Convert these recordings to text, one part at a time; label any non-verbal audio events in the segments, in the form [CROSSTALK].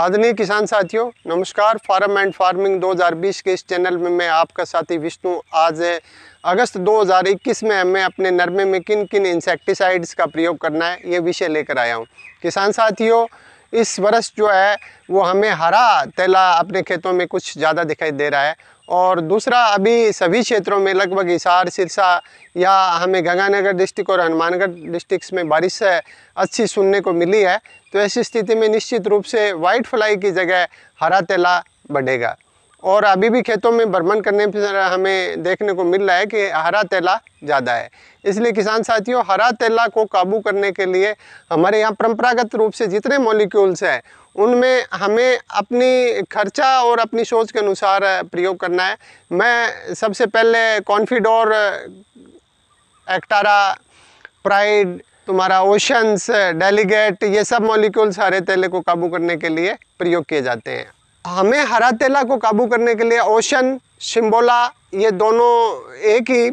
आदरणीय किसान साथियों नमस्कार फार्म एंड फार्मिंग 2020 के इस चैनल में मैं आपका साथी विष्णु आज अगस्त 2021 में हमें अपने नरमे में किन किन इंसेक्टिसाइड्स का प्रयोग करना है ये विषय लेकर आया हूँ किसान साथियों इस वर्ष जो है वो हमें हरा तेला अपने खेतों में कुछ ज़्यादा दिखाई दे रहा है और दूसरा अभी सभी क्षेत्रों में लगभग हिसार सिरसा या हमें गंगानगर डिस्ट्रिक्ट और हनुमानगढ़ डिस्ट्रिक्स में बारिश अच्छी सुनने को मिली है तो ऐसी स्थिति में निश्चित रूप से वाइट फ्लाई की जगह हरा तेला बढ़ेगा और अभी भी खेतों में भ्रमण करने पर हमें देखने को मिल रहा है कि हरा तेला ज़्यादा है इसलिए किसान साथियों हरा तेला को काबू करने के लिए हमारे यहाँ परंपरागत रूप से जितने मॉलिक्यूल्स हैं उनमें हमें अपनी खर्चा और अपनी सोच के अनुसार प्रयोग करना है मैं सबसे पहले कॉन्फिडोर एक्टारा प्राइड तुम्हारा ओशंस डेलीगेट ये सब मॉलिक्यूल्स हरे तेले को काबू करने के लिए प्रयोग किए जाते हैं हमें हरा तेला को काबू करने के लिए ओशन शिम्बोला ये दोनों एक ही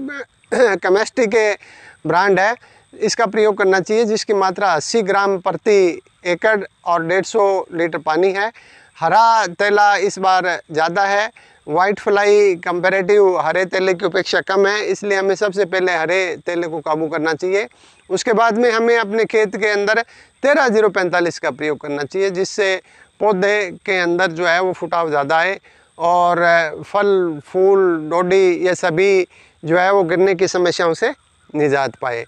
केमेस्ट्री [CLEARS THROAT] के ब्रांड है इसका प्रयोग करना चाहिए जिसकी मात्रा 80 ग्राम प्रति एकड़ और 150 लीटर पानी है हरा तेला इस बार ज़्यादा है वाइट फ्लाई कंपेरेटिव हरे तेले की अपेक्षा कम है इसलिए हमें सबसे पहले हरे तेले को काबू करना चाहिए उसके बाद में हमें अपने खेत के अंदर तेरह जीरो पैंतालीस का प्रयोग करना चाहिए जिससे पौधे के अंदर जो है वो फुटाव ज़्यादा है और फल फूल डोडी ये सभी जो है वो गिरने की समस्याओं से निजात पाए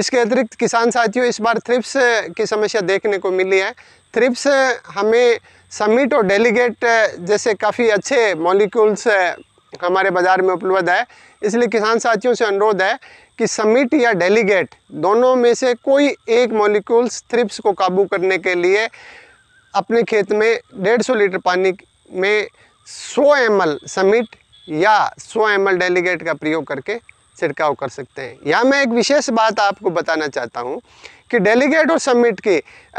इसके अतिरिक्त किसान साथियों इस बार थ्रिप्स की समस्या देखने को मिली है थ्रिप्स हमें समिट और डेलीगेट जैसे काफ़ी अच्छे मॉलिक्यूल्स हमारे बाज़ार में उपलब्ध है इसलिए किसान साथियों से अनुरोध है कि समिट या डेलीगेट दोनों में से कोई एक मॉलिक्यूल्स थ्रिप्स को काबू करने के लिए अपने खेत में 150 लीटर पानी में 100 एम एल समिट या 100 एम एल डेलीगेट का प्रयोग करके छिड़काव कर सकते हैं या मैं एक विशेष बात आपको बताना चाहता हूँ कि डेलीगेट और समिट की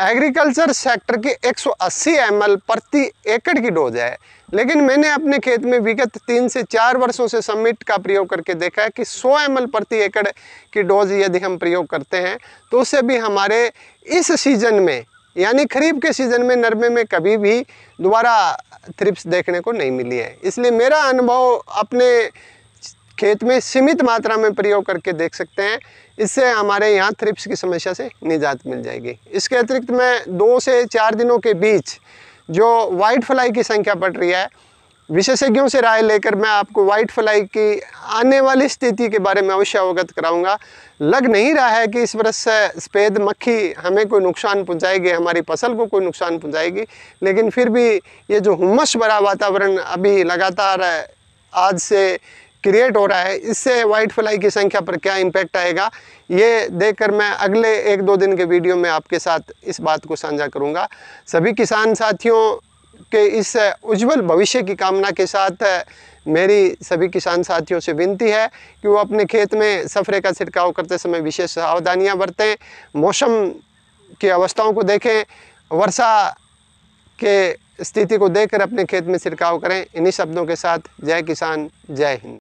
एग्रीकल्चर सेक्टर के 180 एमएल प्रति एकड़ की डोज है लेकिन मैंने अपने खेत में विगत तीन से चार वर्षों से समिट का प्रयोग करके देखा है कि 100 एमएल प्रति एकड़ की डोज यदि हम प्रयोग करते हैं तो उससे भी हमारे इस सीजन में यानी खरीफ के सीज़न में नरमे में कभी भी दोबारा थ्रिप्स देखने को नहीं मिली है इसलिए मेरा अनुभव अपने खेत में सीमित मात्रा में प्रयोग करके देख सकते हैं इससे हमारे यहाँ थ्रिप्स की समस्या से निजात मिल जाएगी इसके अतिरिक्त मैं दो से चार दिनों के बीच जो वाइट फ्लाई की संख्या बढ़ रही है विशेषज्ञों से राय लेकर मैं आपको व्हाइट फ्लाई की आने वाली स्थिति के बारे में अवश्य अवगत कराऊंगा लग नहीं रहा है कि इस वर्ष सफ़ेद मक्खी हमें कोई नुकसान पहुंचाएगी हमारी फसल को कोई नुकसान पहुंचाएगी लेकिन फिर भी ये जो हुम्मस भरा वातावरण अभी लगातार आज से क्रिएट हो रहा है इससे वाइट फ्लाई की संख्या पर क्या इम्पैक्ट आएगा ये देखकर मैं अगले एक दो दिन के वीडियो में आपके साथ इस बात को साझा करूँगा सभी किसान साथियों के इस उज्जवल भविष्य की कामना के साथ मेरी सभी किसान साथियों से विनती है कि वो अपने खेत में सफ़रे का छिड़काव करते समय विशेष सावधानियाँ बरतें मौसम की अवस्थाओं को देखें वर्षा के स्थिति को देखकर अपने खेत में छिड़काव करें इन्हीं शब्दों के साथ जय किसान जय हिंद